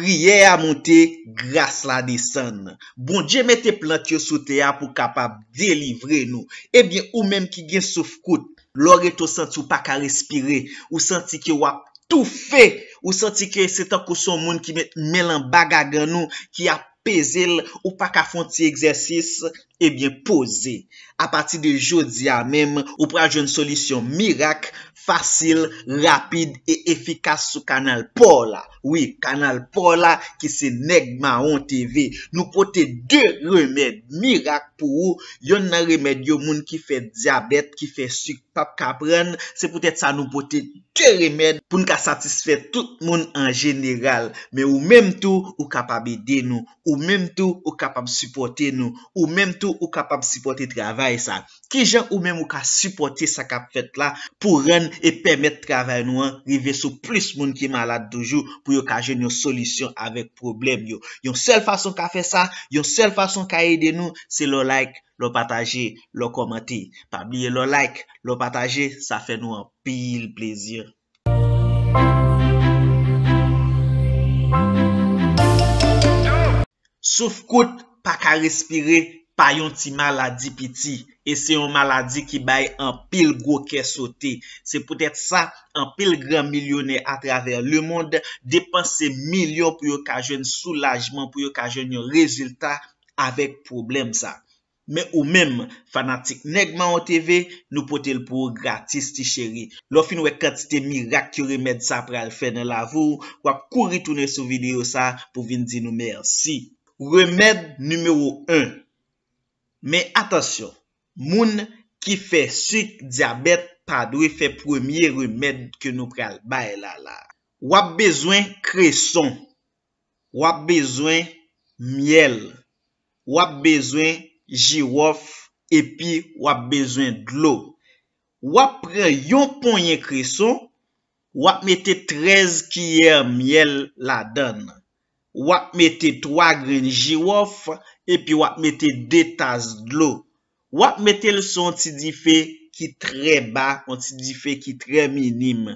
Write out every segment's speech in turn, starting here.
Priye a monte grase la disan. Bon, je mette plant yo sou te a pou kapap delivre nou. Ebyen, ou menm ki gen souf kout, lor eto santi ou pak a respire, ou santi ki wap tou fe, ou santi ki se tank ou son moun ki met melan baga gen nou, ki apese l, ou pak a fonti egzersis, ebyen pose. A pati de jodi a menm, ou prajoun solisyon mirak, Fasil, rapide e efikas sou kanal Paula. Oui, kanal Paula ki se negman an TV. Nou pote de remèd mirak pou ou. Yon nan remèd yo moun ki fe diabet, ki fe suk. kap ren, se pou tèt sa nou pote te remèd pou nou ka satisfè tout moun an jeneral. Mè ou mèm tou, ou kap ap ede nou. Ou mèm tou, ou kap ap supporte nou. Ou mèm tou, ou kap ap supporte travè sa. Ki jen ou mèm ou ka supporte sa kap fèt la pou ren e pèmèt travè nou an, nivè sou plis moun ki malade toujou pou yo ka jen yo solisyon avèk problem yo. Yon sel fason ka fè sa, yon sel fason ka ede nou, se lo like. lò pataje, lò komante, pabliye lò like, lò pataje, sa fè nou an pil plezir. Souf kout, pa ka respire, pa yon ti maladi piti, e se yon maladi ki bay an pil gwo ke sote. Se pou tèt sa, an pil gran milyonè a traver le moun de depanse milyon pou yo ka jen soulajman, pou yo ka jen yon rezultat avèk problem sa. Men ou men fanatik negman ou TV, nou pote l pou gratis ti cheri. Lofi nou e katite mirak ki remèd sa pral fè nè lavou, wak kouri toune sou video sa pou vin di nou mersi. Remèd nümero 1. Men atasyon, moun ki fè suk diabet padwe fè premier remèd ke nou pral baye la la. Wap bezwen kreson. Wap bezwen miel. Wap bezwen... jirouf, epi wap bezwen d'lou. Wap pre yon ponye kreson, wap mette trez kiyer myel la don. Wap mette twa gren jirouf, epi wap mette detaz d'lou. Wap mette l'son ti di fe ki tre ba, wap mette l'son ti di fe ki tre minime.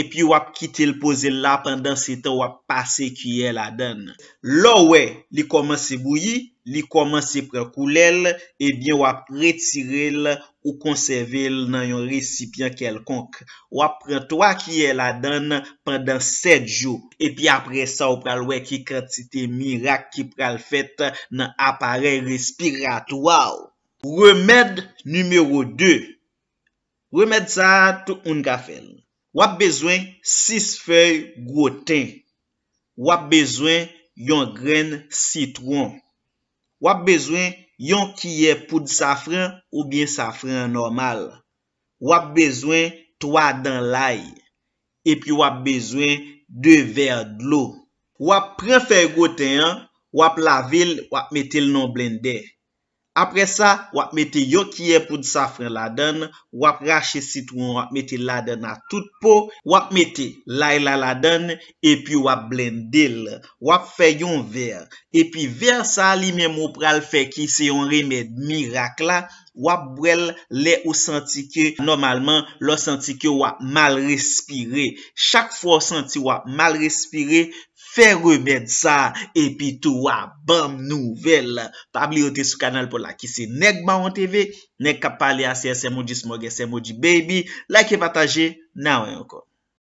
epi wap kite l poze l la pandan se te wap pase ki ye la dan. Lo we, li komanse bouye, li komanse pren koulel, ebyen wap retirel ou konsevel nan yon resipyan kelkonk. Wap pren towa ki ye la dan pandan 7 jou. Epi apre sa wap pral we ki kantite mirak ki pral fet nan aparel respiratou waw. Remed numero 2. Remed sa tou un gafel. Wap bezwen 6 fey goten, wap bezwen yon gren sitron, wap bezwen yon kiye poud safran ou bie safran normal, wap bezwen 3 dan lay, epi wap bezwen 2 ver d'lo. Wap prefey goten an, wap la vil wap metil non blende. Apre sa, wap mette yon kye poun safran la dan, wap rache sitoun wap mette la dan a tout pou, wap mette lay la la dan, epi wap blendel, wap fè yon ver. Epi ver sa, li men moun pral fè ki se yon remèd mirak la, wap brel le ou santi ke normalman, le santi ke wap mal respire. Chak fò ou santi wap mal respire. fè rwè mèd sa, epi tou wap bam nouvel. Pabli yote sou kanal pou lakise. Nèk baon TV, nèk kap pale ase, se moudi smogue, se moudi baby. Laki e pataje, na wè yon kon.